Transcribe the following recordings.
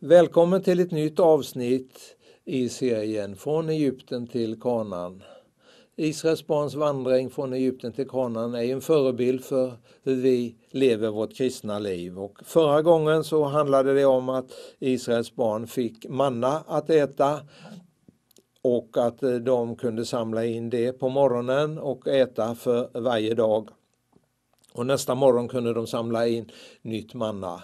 Välkommen till ett nytt avsnitt i serien Från Egypten till Kanaan. Israels barns vandring från Egypten till Kanaan är en förebild för hur vi lever vårt kristna liv. Och förra gången så handlade det om att Israels barn fick manna att äta och att eh, de kunde samla in det på morgonen och äta för varje dag. Och nästa morgon kunde de samla in nytt manna.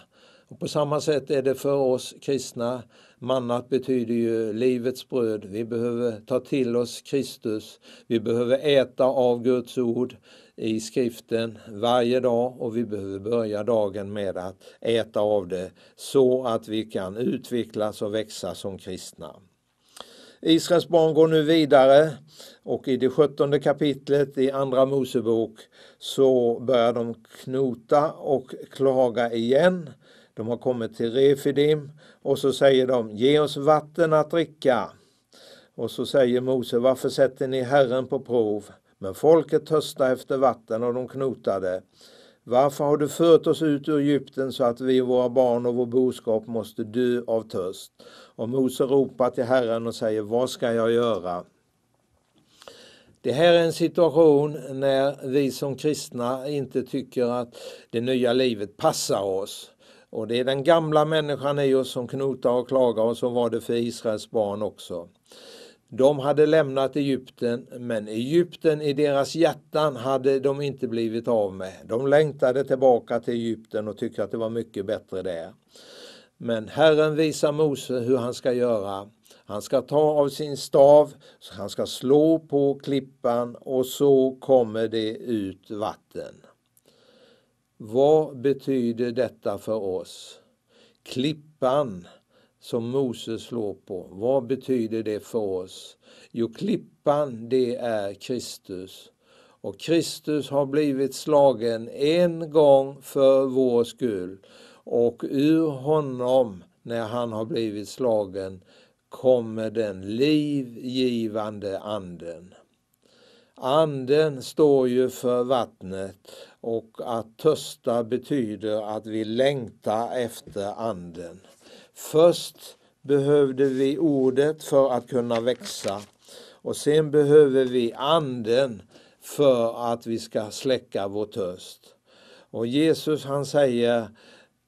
Och på samma sätt är det för oss kristna. Mannat betyder ju livets bröd. Vi behöver ta till oss Kristus. Vi behöver äta av Guds ord i skriften varje dag och vi behöver börja dagen med att äta av det så att vi kan utvecklas och växa som kristna. Israels barn går nu vidare och i det sjuttonde kapitlet i Andra Mosebok så börjar de knota och klaga igen de har kommit till Refidim och så säger de ge oss vatten att dricka. Och så säger Mose varför sätter ni Herren på prov? Men folket törstade efter vatten och de knotade. Varför har du fört oss ut ur Egypten så att vi, våra barn och vår boskap måste dö av törst? Och Mose ropar till Herren och säger, vad ska jag göra? Det här är en situation när vi som kristna inte tycker att det nya livet passar oss. Och det är den gamla människan i oss som knotar och klagar och så var det för Israels barn också. De hade lämnat Egypten men Egypten i deras hjärtan hade de inte blivit av med. De längtade tillbaka till Egypten och tyckte att det var mycket bättre där. Men Herren visar Mose hur han ska göra. Han ska ta av sin stav, han ska slå på klippan och så kommer det ut vatten. Vad betyder detta för oss? Klippan som Moses slår på, vad betyder det för oss? Jo, klippan det är Kristus. Och Kristus har blivit slagen en gång för vår skull och ur honom, när han har blivit slagen, kommer den livgivande anden. Anden står ju för vattnet och att törsta betyder att vi längtar efter anden. Först behövde vi ordet för att kunna växa och sen behöver vi anden för att vi ska släcka vår törst. Och Jesus han säger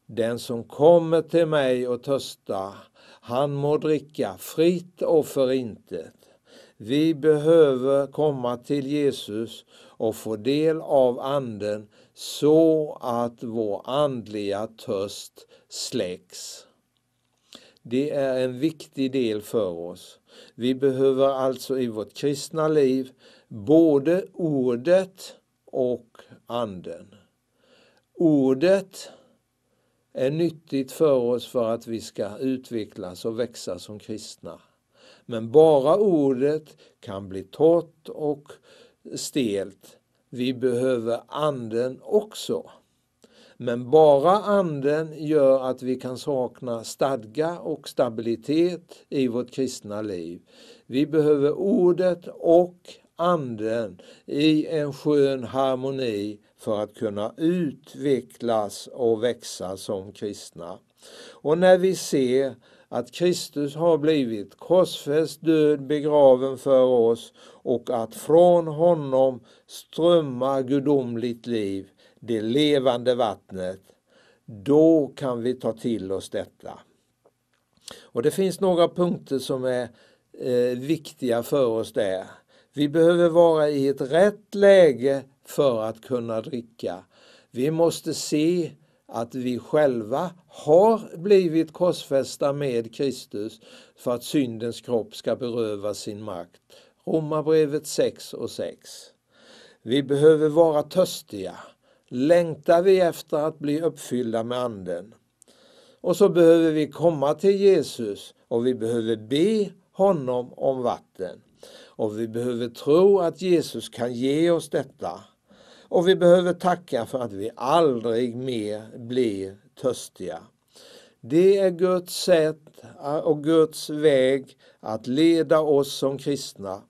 den som kommer till mig och törstar, han må dricka fritt och för intet. Vi behöver komma till Jesus och få del av Anden så att vår andliga törst släcks. Det är en viktig del för oss. Vi behöver alltså i vårt kristna liv både ordet och anden. Ordet är nyttigt för oss för att vi ska utvecklas och växa som kristna. Men bara ordet kan bli torrt och stelt. Vi behöver anden också. Men bara anden gör att vi kan sakna stadga och stabilitet i vårt kristna liv. Vi behöver ordet och anden i en skön harmoni för att kunna utvecklas och växa som kristna. Och när vi ser att Kristus har blivit korsfäst, död, begraven för oss och att från honom strömmar gudomligt liv, det levande vattnet. Då kan vi ta till oss detta. Och det finns några punkter som är eh, viktiga för oss där. Vi behöver vara i ett rätt läge för att kunna dricka. Vi måste se att vi själva har blivit korsfästa med Kristus för att syndens kropp ska beröva sin makt. Romarbrevet 6 och 6. Vi behöver vara törstiga. Längtar vi efter att bli uppfyllda med Anden? Och så behöver vi komma till Jesus och vi behöver be honom om vatten. Och vi behöver tro att Jesus kan ge oss detta. Och vi behöver tacka för att vi aldrig mer blir törstiga. Det är Guds sätt och Guds väg att leda oss som kristna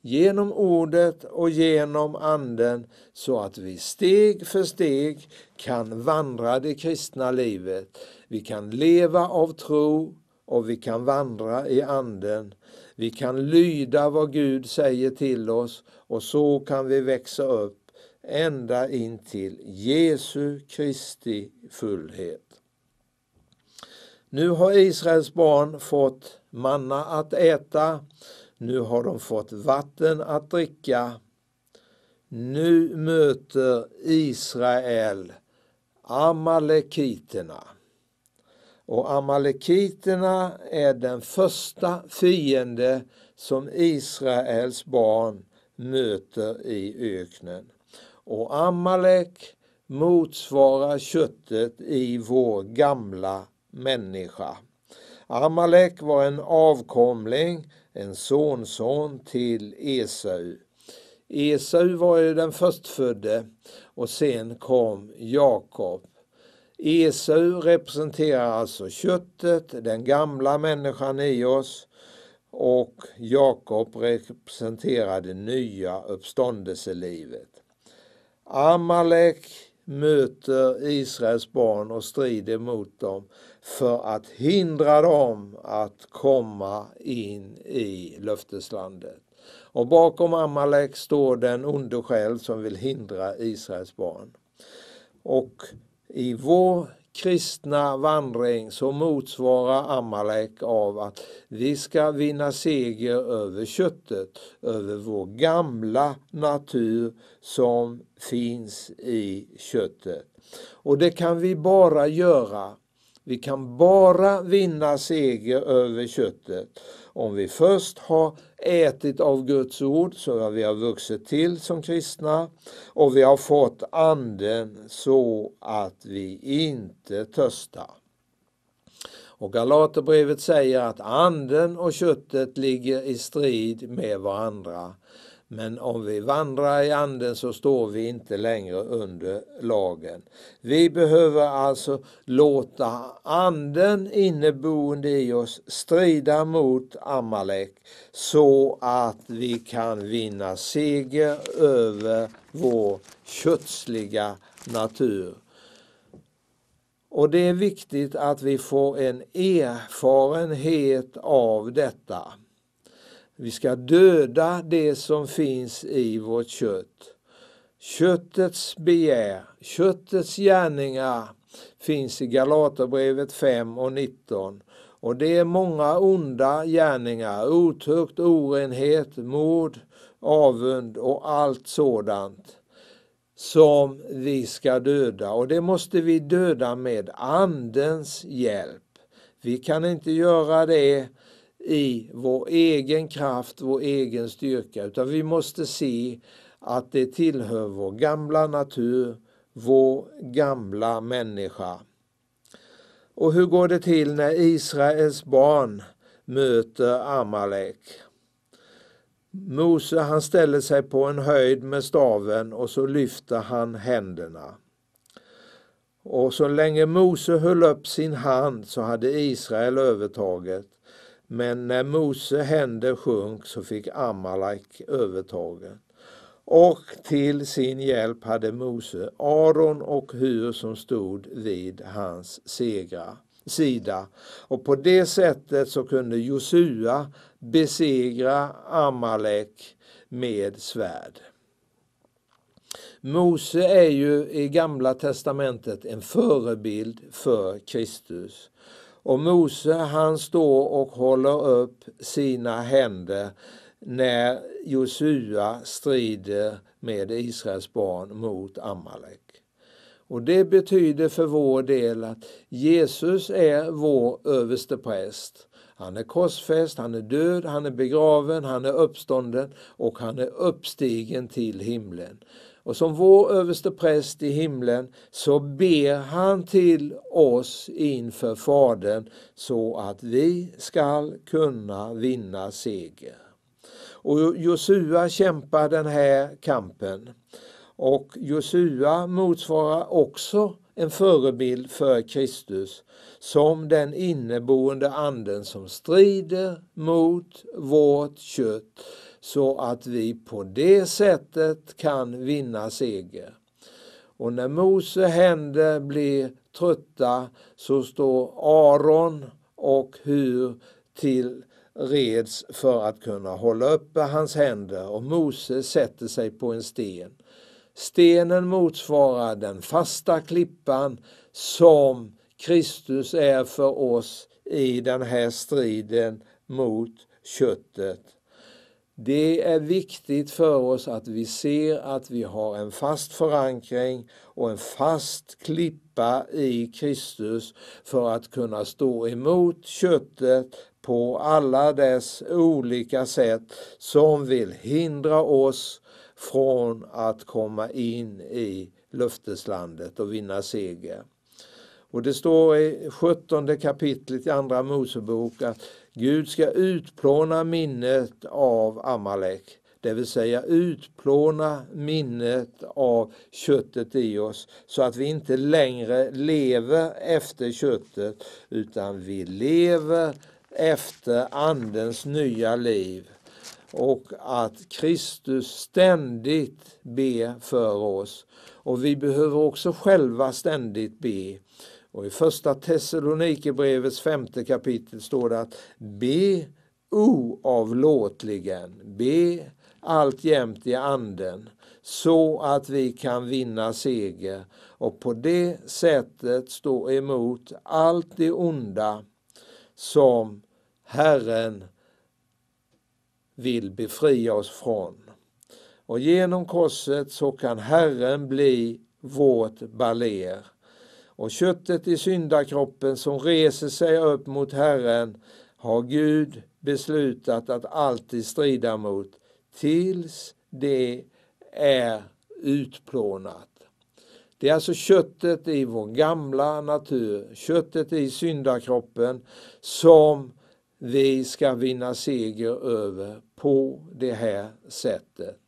genom ordet och genom anden så att vi steg för steg kan vandra det kristna livet. Vi kan leva av tro och vi kan vandra i anden. Vi kan lyda vad Gud säger till oss och så kan vi växa upp ända in till Jesu Kristi fullhet. Nu har Israels barn fått manna att äta, nu har de fått vatten att dricka. Nu möter Israel Amalekiterna. Och Amalekiterna är den första fiende som Israels barn möter i öknen och Amalek motsvarar köttet i vår gamla människa. Amalek var en avkomling, en sonson till Esau. Esau var ju den förstfödde och sen kom Jakob. Esau representerar alltså köttet, den gamla människan i oss och Jakob representerar det nya uppståndelselivet. Amalek möter Israels barn och strider mot dem för att hindra dem att komma in i löfteslandet. Och bakom Amalek står den onde själ som vill hindra Israels barn. Och i vår kristna vandring så motsvarar Amalek av att vi ska vinna seger över köttet, över vår gamla natur som finns i köttet. Och det kan vi bara göra vi kan bara vinna seger över köttet om vi först har ätit av Guds ord så att vi har vuxit till som kristna och vi har fått anden så att vi inte törstar. Och Galaterbrevet säger att anden och köttet ligger i strid med varandra. Men om vi vandrar i anden så står vi inte längre under lagen. Vi behöver alltså låta anden inneboende i oss strida mot Amalek så att vi kan vinna seger över vår kötsliga natur. Och det är viktigt att vi får en erfarenhet av detta. Vi ska döda det som finns i vårt kött. Köttets begär, köttets gärningar finns i Galaterbrevet 5 och 19. Och det är många onda gärningar, otukt, orenhet, mord, avund och allt sådant som vi ska döda och det måste vi döda med Andens hjälp. Vi kan inte göra det i vår egen kraft, vår egen styrka, utan vi måste se att det tillhör vår gamla natur, vår gamla människa. Och hur går det till när Israels barn möter Amalek? Mose han ställer sig på en höjd med staven och så lyfter han händerna. Och så länge Mose höll upp sin hand så hade Israel övertaget. Men när Mose händer sjönk så fick Amalek övertagen. Och till sin hjälp hade Mose Aron och Hur som stod vid hans segra, sida. Och på det sättet så kunde Josua besegra Amalek med svärd. Mose är ju i Gamla testamentet en förebild för Kristus. Och Mose han står och håller upp sina händer när Josua strider med Israels barn mot Amalek. Och det betyder för vår del att Jesus är vår överstepräst. Han är korsfäst, han är död, han är begraven, han är uppstånden och han är uppstigen till himlen. Och som vår överstepräst i himlen så ber han till oss inför Fadern så att vi ska kunna vinna seger. Och Josua kämpar den här kampen. Och Josua motsvarar också en förebild för Kristus som den inneboende anden som strider mot vårt kött så att vi på det sättet kan vinna seger. Och när Mose händer blir trötta så står Aron och Hur till reds för att kunna hålla uppe hans händer och Mose sätter sig på en sten. Stenen motsvarar den fasta klippan som Kristus är för oss i den här striden mot köttet det är viktigt för oss att vi ser att vi har en fast förankring och en fast klippa i Kristus för att kunna stå emot köttet på alla dess olika sätt som vill hindra oss från att komma in i löfteslandet och vinna seger. Och det står i 17 kapitlet i Andra Mosebok att Gud ska utplåna minnet av Amalek. Det vill säga utplåna minnet av köttet i oss så att vi inte längre lever efter köttet utan vi lever efter Andens nya liv och att Kristus ständigt ber för oss. Och vi behöver också själva ständigt be. Och i första Thessalonikerbrevets femte kapitel står det att be oavlåtligen, be alltjämt i anden så att vi kan vinna seger och på det sättet stå emot allt det onda som Herren vill befria oss från. Och genom korset så kan Herren bli vårt baler och köttet i syndakroppen som reser sig upp mot Herren har Gud beslutat att alltid strida mot tills det är utplånat. Det är alltså köttet i vår gamla natur, köttet i syndakroppen som vi ska vinna seger över på det här sättet.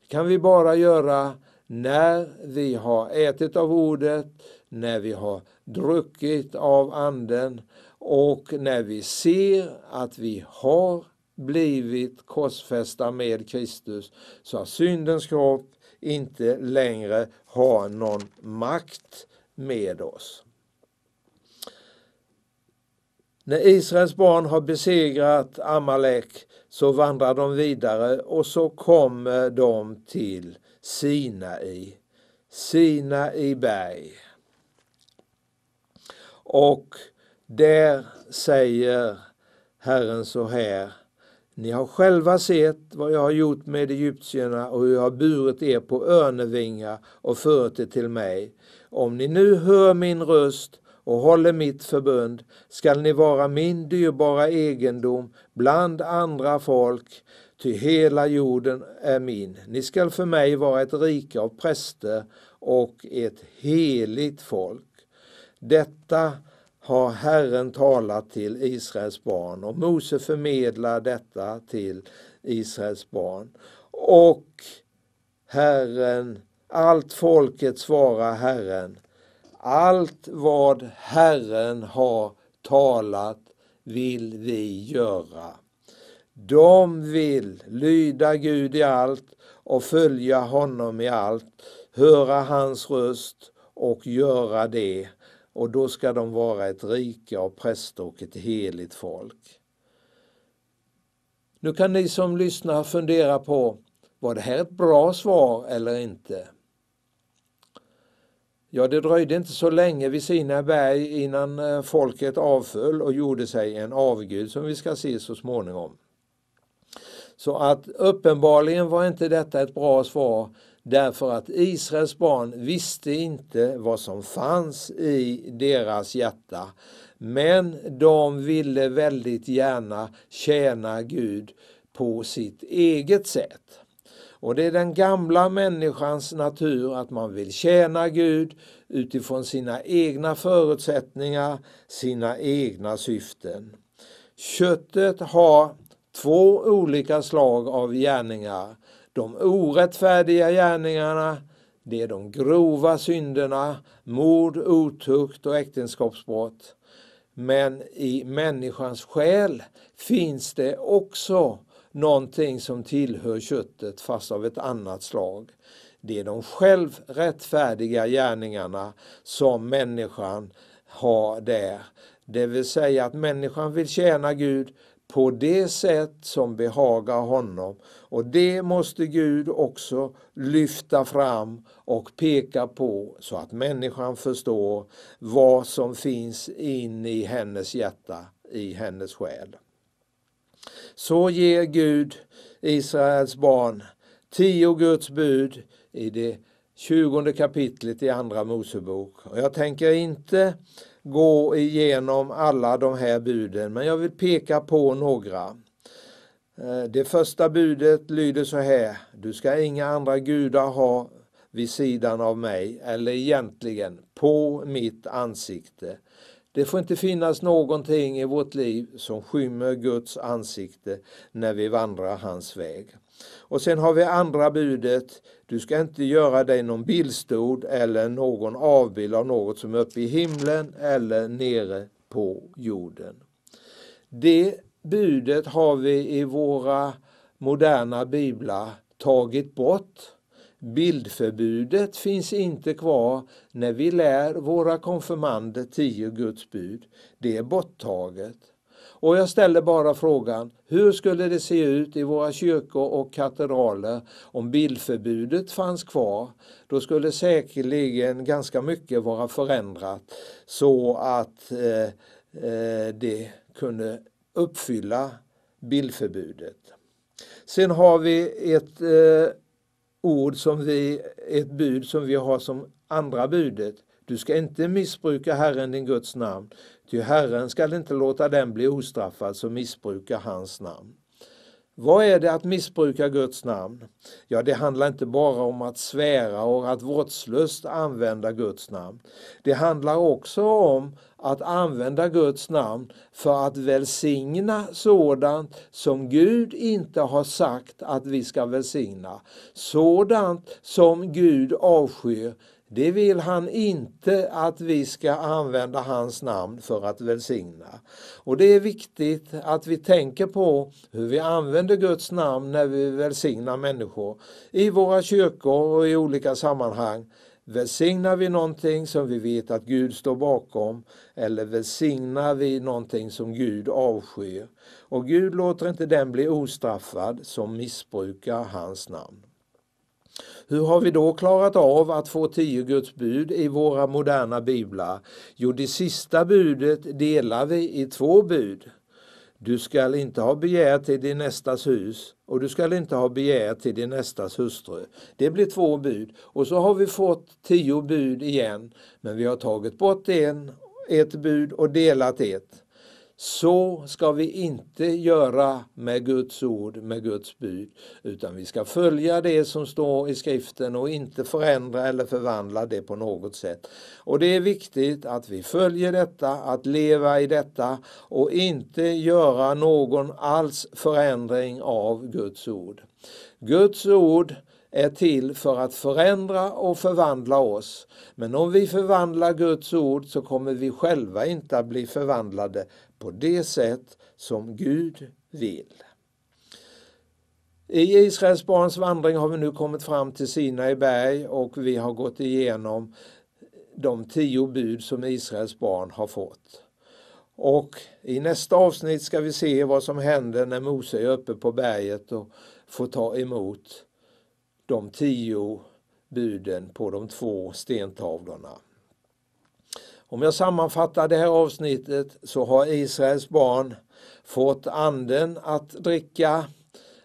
Det kan vi bara göra när vi har ätit av ordet, när vi har druckit av anden och när vi ser att vi har blivit korsfästa med Kristus så att syndens kropp inte längre har någon makt med oss. När Israels barn har besegrat Amalek så vandrar de vidare och så kommer de till Sinai, Sinai berg. Och där säger Herren så här. Ni har själva sett vad jag har gjort med egyptierna och hur jag har burit er på örnevingar och fört er till mig. Om ni nu hör min röst och håller mitt förbund skall ni vara min dyrbara egendom bland andra folk Ty hela jorden är min. Ni skall för mig vara ett rike av präster och ett heligt folk. Detta har Herren talat till Israels barn och Mose förmedlar detta till Israels barn. Och Herren, allt folket svarar Herren, allt vad Herren har talat vill vi göra. De vill lyda Gud i allt och följa honom i allt, höra hans röst och göra det. Och då ska de vara ett rike av präster och ett heligt folk. Nu kan ni som lyssnar fundera på, var det här ett bra svar eller inte? Ja, det dröjde inte så länge vid sina berg innan eh, folket avföll och gjorde sig en avgud som vi ska se så småningom. Så att uppenbarligen var inte detta ett bra svar därför att Israels barn visste inte vad som fanns i deras hjärta. Men de ville väldigt gärna tjäna Gud på sitt eget sätt. Och det är den gamla människans natur att man vill tjäna Gud utifrån sina egna förutsättningar, sina egna syften. Köttet har två olika slag av gärningar. De orättfärdiga gärningarna, det är de grova synderna, mord, otukt och äktenskapsbrott. Men i människans själ finns det också någonting som tillhör köttet fast av ett annat slag. Det är de självrättfärdiga gärningarna som människan har där. Det vill säga att människan vill tjäna Gud på det sätt som behagar honom. Och det måste Gud också lyfta fram och peka på så att människan förstår vad som finns in i hennes hjärta, i hennes själ. Så ger Gud Israels barn tio Guds bud i det 20 kapitlet i Andra Mosebok. Och jag tänker inte gå igenom alla de här buden, men jag vill peka på några. Eh, det första budet lyder så här, du ska inga andra gudar ha vid sidan av mig eller egentligen på mitt ansikte. Det får inte finnas någonting i vårt liv som skymmer Guds ansikte när vi vandrar hans väg. Och sen har vi andra budet, du ska inte göra dig någon bildstod eller någon avbild av något som är uppe i himlen eller nere på jorden. Det budet har vi i våra moderna biblar tagit bort. Bildförbudet finns inte kvar när vi lär våra konfirmander tio Guds bud. Det är borttaget. Och jag ställer bara frågan, hur skulle det se ut i våra kyrkor och katedraler om bilförbudet fanns kvar? Då skulle säkerligen ganska mycket vara förändrat så att eh, eh, det kunde uppfylla bilförbudet. Sen har vi ett eh, ord som vi, ett bud som vi har som andra budet. Du ska inte missbruka Herren din Guds namn, ty Herren skall inte låta den bli ostraffad som missbrukar hans namn. Vad är det att missbruka Guds namn? Ja, det handlar inte bara om att svära och att vårdslöst använda Guds namn. Det handlar också om att använda Guds namn för att välsigna sådant som Gud inte har sagt att vi ska välsigna. Sådant som Gud avskyr, det vill han inte att vi ska använda hans namn för att välsigna. Och det är viktigt att vi tänker på hur vi använder Guds namn när vi välsignar människor i våra kyrkor och i olika sammanhang. Välsignar vi någonting som vi vet att Gud står bakom eller välsignar vi någonting som Gud avskyr? Och Gud låter inte den bli ostraffad som missbrukar hans namn. Hur har vi då klarat av att få tio Guds bud i våra moderna biblar? Jo, det sista budet delar vi i två bud. Du skall inte ha begär till din nästas hus och du skall inte ha begär till din nästas hustru. Det blir två bud och så har vi fått tio bud igen men vi har tagit bort en, ett bud och delat ett. Så ska vi inte göra med Guds ord, med Guds bud, utan vi ska följa det som står i skriften och inte förändra eller förvandla det på något sätt. Och det är viktigt att vi följer detta, att leva i detta och inte göra någon alls förändring av Guds ord. Guds ord är till för att förändra och förvandla oss. Men om vi förvandlar Guds ord så kommer vi själva inte att bli förvandlade på det sätt som Gud vill. I Israels barns vandring har vi nu kommit fram till Sinai berg och vi har gått igenom de tio bud som Israels barn har fått. Och I nästa avsnitt ska vi se vad som händer när Mose är uppe på berget och får ta emot de tio buden på de två stentavlorna. Om jag sammanfattar det här avsnittet så har Israels barn fått anden att dricka,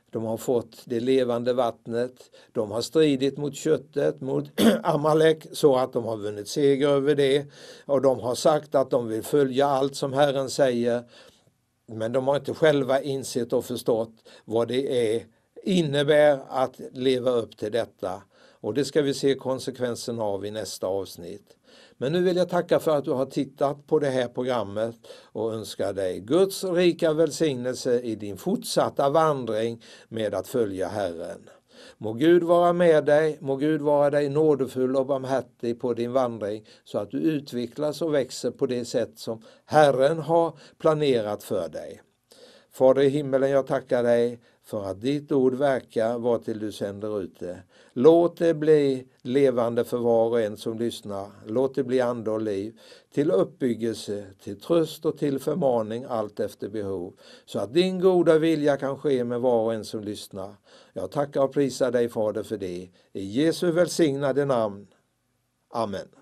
de har fått det levande vattnet, de har stridit mot köttet, mot Amalek, så att de har vunnit seger över det och de har sagt att de vill följa allt som Herren säger men de har inte själva insett och förstått vad det är innebär att leva upp till detta. Och det ska vi se konsekvensen av i nästa avsnitt. Men nu vill jag tacka för att du har tittat på det här programmet och önskar dig Guds rika välsignelse i din fortsatta vandring med att följa Herren. Må Gud vara med dig, må Gud vara dig nådefull och barmhärtig på din vandring så att du utvecklas och växer på det sätt som Herren har planerat för dig. Fader i himmelen, jag tackar dig för att ditt ord verkar vad till du sänder ut det. Låt det bli levande för var och en som lyssnar. Låt det bli ande och liv, till uppbyggelse, till tröst och till förmaning allt efter behov, så att din goda vilja kan ske med var och en som lyssnar. Jag tackar och prisar dig Fader för det. I Jesu välsignade namn. Amen.